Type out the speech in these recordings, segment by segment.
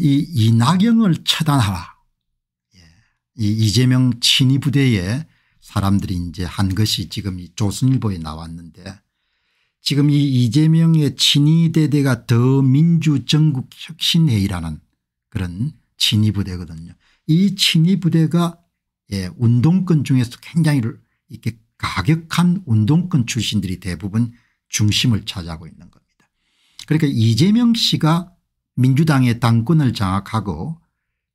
이 이낙영을 처단하라. 예. 이 이재명 친위 부대에 사람들이 이제 한 것이 지금 이 조선일보에 나왔는데 지금 이 이재명의 친위 대대가 더 민주 정국 혁신회의라는 그런 친위 부대거든요. 이 친위 부대가 예, 운동권 중에서 굉장히 이렇게 가격한 운동권 출신들이 대부분 중심을 차지하고 있는 겁니다. 그러니까 이재명 씨가 민주당의 당권을 장악하고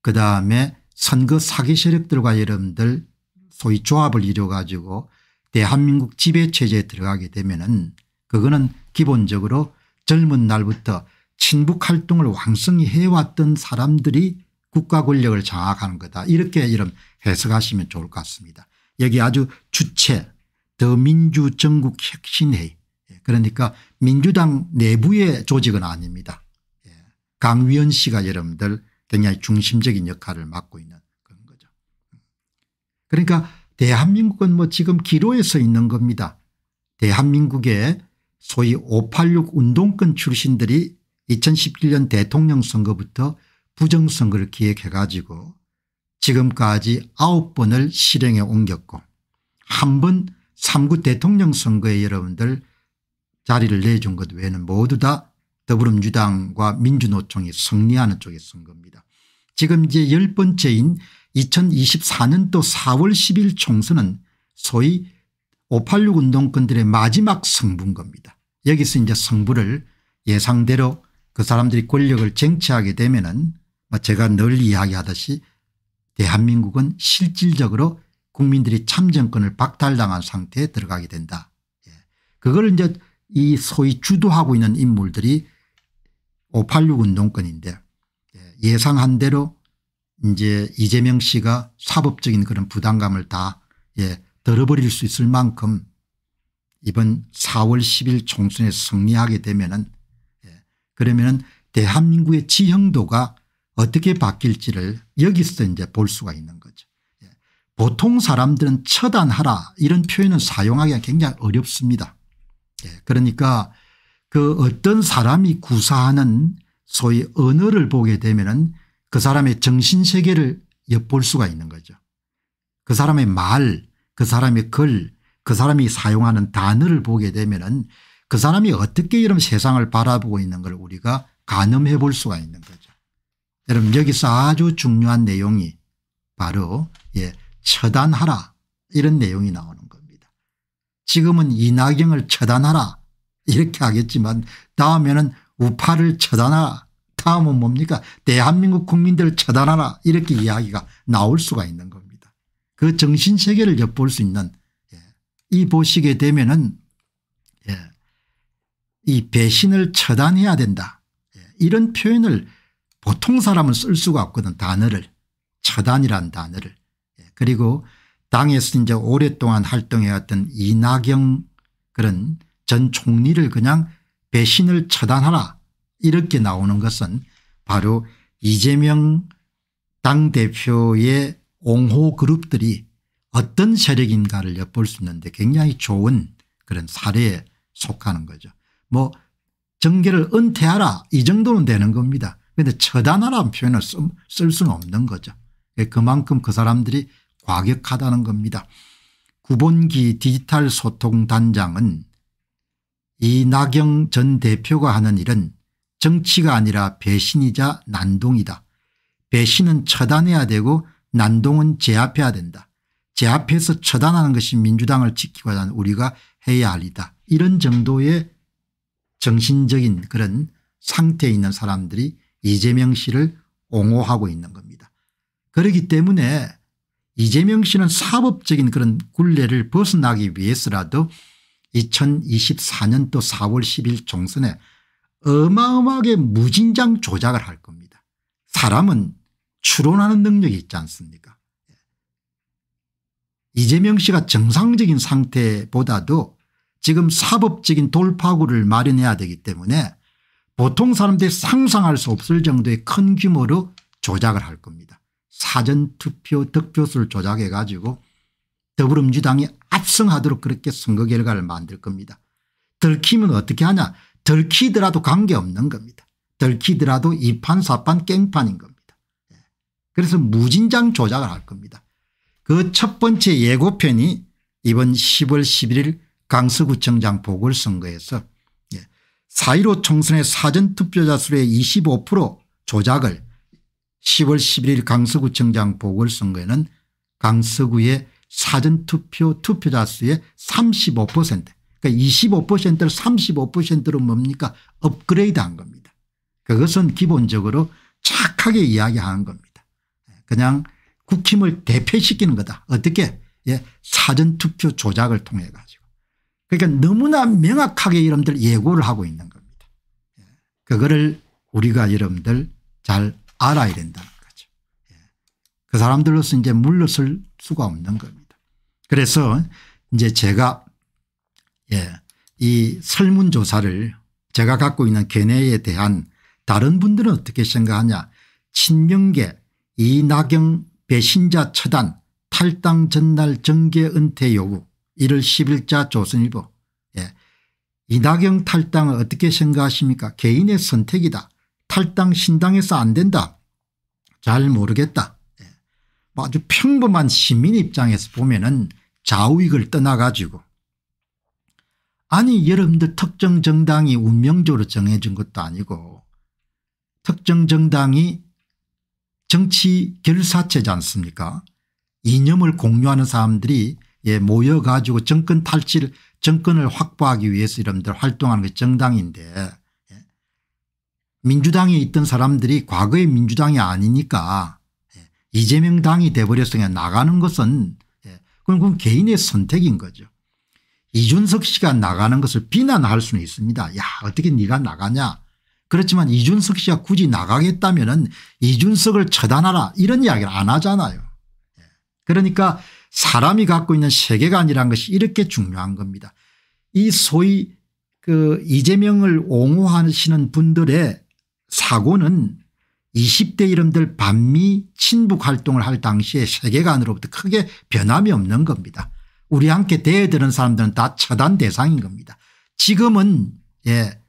그다음에 선거 사기 세력들과 여러분들 소위 조합을 이루어 가지고 대한민국 지배체제에 들어가게 되면 은 그거는 기본적으로 젊은 날부터 친북활동을 왕성히 해왔던 사람들이 국가 권력을 장악하는 거다 이렇게 이런 해석하시면 좋을 것 같습니다. 여기 아주 주체 더민주정국혁신회의 예, 그러니까 민주당 내부의 조직은 아닙니다. 강위원 씨가 여러분들 굉장히 중심적인 역할을 맡고 있는 그런 거죠. 그러니까 대한민국은 뭐 지금 기로에서 있는 겁니다. 대한민국의 소위 586 운동권 출신들이 2017년 대통령 선거부터 부정선거를 기획해 가지고 지금까지 9번을 실행에 옮겼고 한번 3구 대통령 선거에 여러분들 자리를 내준 것 외에는 모두 다 더불어민주당과 민주노총이 승리하는 쪽에 선 겁니다. 지금 이제 열 번째인 2024년도 4월 10일 총선은 소위 586 운동권들의 마지막 승부인 겁니다. 여기서 이제 승부를 예상대로 그 사람들이 권력을 쟁취하게 되면은 뭐 제가 늘 이야기하듯이 대한민국은 실질적으로 국민들이 참정권을 박탈당한 상태에 들어가게 된다. 예. 그걸 이제 이 소위 주도하고 있는 인물들이 586 운동권인데 예, 예상한 대로 이제 이재명 씨가 사법적인 그런 부담감을 다 예, 덜어버릴 수 있을 만큼 이번 4월 10일 총선에 승리하게 되면은 예, 그러면은 대한민국의 지형도가 어떻게 바뀔지를 여기서 이제 볼 수가 있는 거죠. 예. 보통 사람들은 처단하라 이런 표현은 사용하기가 굉장히 어렵습니다. 예. 그러니까 그 어떤 사람이 구사하는 소위 언어를 보게 되면 은그 사람의 정신세계를 엿볼 수가 있는 거죠. 그 사람의 말, 그 사람의 글, 그 사람이 사용하는 단어를 보게 되면 은그 사람이 어떻게 이런 세상을 바라보고 있는 걸 우리가 가늠해 볼 수가 있는 거죠. 여러분 여기서 아주 중요한 내용이 바로 예, 처단하라 이런 내용이 나오는 겁니다. 지금은 이낙연을 처단하라 이렇게 하겠지만 다음에는 우파를 처단하라 다음은 뭡니까 대한민국 국민들을 처단하라 이렇게 이야기가 나올 수가 있는 겁니다. 그 정신세계를 엿볼 수 있는 예. 이 보시게 되면 은이 예, 배신을 처단해야 된다 예. 이런 표현을 보통 사람은 쓸 수가 없거든 단어를 처단이란 단어를 예. 그리고 당에서 이제 오랫동안 활동해왔던 이낙영 그런 전 총리를 그냥 배신을 처단하라 이렇게 나오는 것은 바로 이재명 당대표의 옹호 그룹들이 어떤 세력인가를 엿볼 수 있는데 굉장히 좋은 그런 사례에 속하는 거죠. 뭐 정계를 은퇴하라 이 정도는 되는 겁니다. 그런데 처단하라는 표현을 쓸 수는 없는 거죠. 그만큼 그 사람들이 과격하다는 겁니다. 구본기 디지털 소통단장은 이낙영 전 대표가 하는 일은 정치가 아니라 배신이자 난동이다. 배신은 처단해야 되고 난동은 제압해야 된다. 제압해서 처단하는 것이 민주당을 지키고자 하는 우리가 해야 할 일이다. 이런 정도의 정신적인 그런 상태에 있는 사람들이 이재명 씨를 옹호하고 있는 겁니다. 그렇기 때문에 이재명 씨는 사법적인 그런 굴레를 벗어나기 위해서라도 2024년도 4월 10일 총선에 어마어마하게 무진장 조작을 할 겁니다. 사람은 추론하는 능력이 있지 않습니까 예. 이재명 씨가 정상적인 상태보다도 지금 사법적인 돌파구를 마련해야 되기 때문에 보통 사람들이 상상할 수 없을 정도의 큰 규모로 조작을 할 겁니다. 사전투표 득표수를 조작해 가지고 더불어민주당이 압승하도록 그렇게 선거 결과를 만들 겁니다. 들키면 어떻게 하냐 들키더라도 관계없는 겁니다. 들키더라도 이판사판 깽판인 겁니다. 예. 그래서 무진장 조작을 할 겁니다. 그 첫 번째 예고편이 이번 10월 11일 강서구청장 보궐선거에서 4.15 예, 총선의 사전투표자 수의 25% 조작을 10월 11일 강서구청장 보궐선거에는 강서구의 사전투표 투표자 수의 35% 그러니까 25%를 35%로 뭡니까 업그레이드 한 겁니다. 그것은 기본적으로 착하게 이야기하는 겁니다. 그냥 국힘을 대표시키는 거다. 어떻게 예, 사전투표 조작을 통해 가지고 그러니까 너무나 명확하게 여러분들 예고를 하고 있는 겁니다. 예, 그거를 우리가 여러분들 잘 알아야 된다 그 사람들로서 이제 물러설 수가 없는 겁니다. 그래서 이제 제가 예, 이 설문조사를 제가 갖고 있는 견해에 대한 다른 분들은 어떻게 생각하냐 친명계 이낙영 배신자 처단 탈당 전날 정계 은퇴 요구 1월 10일자 조선일보 예. 이낙영 탈당을 어떻게 생각하십니까 개인의 선택이다 탈당 신당에서 안 된다 잘 모르겠다 뭐 아주 평범한 시민 입장에서 보면은 좌우익을 떠나가지고 아니 여러분들 특정 정당이 운명적으로 정해진 것도 아니고 특정 정당이 정치 결사체지 않습니까 이념을 공유하는 사람들이 예, 모여가지고 정권 탈취를 정권을 확보하기 위해서 여러분들 활동하는 게 정당인데 예. 민주당에 있던 사람들이 과거의 민주당이 아니니까 이재명 당이 돼버려서 그냥 나가는 것은 예, 그건, 개인의 선택인 거죠. 이준석 씨가 나가는 것을 비난할 수는 있습니다. 야 어떻게 네가 나가냐. 그렇지만 이준석 씨가 굳이 나가겠다면 은 이준석을 처단하라 이런 이야기를 안 하잖아요. 예. 그러니까 사람이 갖고 있는 세계관이란 것이 이렇게 중요한 겁니다. 이 소위 그 이재명을 옹호하시는 분들의 사고는 20대 이름들 반미 친북 활동을 할당시에 세계관으로부터 크게 변함이 없는 겁니다. 우리 함께 대해드는 사람들은 다 처단 대상인 겁니다. 지금은 예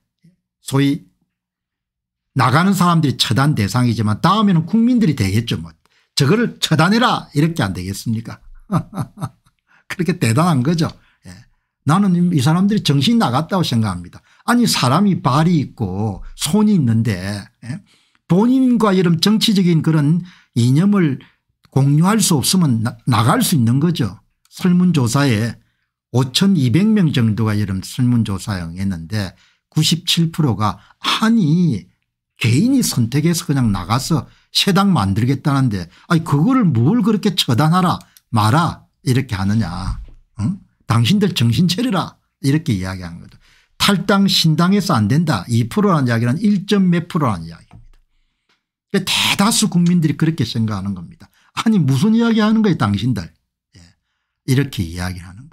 소위 나가는 사람들이 처단 대상이지만 다음에는 국민들이 되겠죠. 뭐 저거를 처단해라 이렇게 안 되겠습니까 그렇게 대단한 거죠. 예. 나는 이 사람들이 정신 나갔다고 생각합니다. 아니 사람이 발이 있고 손이 있는데 예? 본인과 이런 정치적인 그런 이념을 공유할 수 없으면 나, 갈수 있는 거죠. 설문조사에 5200명 정도가 이런 설문조사형 했는데 97%가 아니 개인이 선택해서 그냥 나가서 세당 만들겠다는데 아니 그거를 뭘 그렇게 처단하라 마라 이렇게 하느냐 응? 당신들 정신 차려라 이렇게 이야기한 거죠. 탈당 신당에서 안 된다 2%라는 이야기는 1. 몇 프로라는 이야기 그 대다수 국민들이 그렇게 생각하는 겁니다. 아니 무슨 이야기 하는 거예요 당신들. 예. 이렇게 이야기하는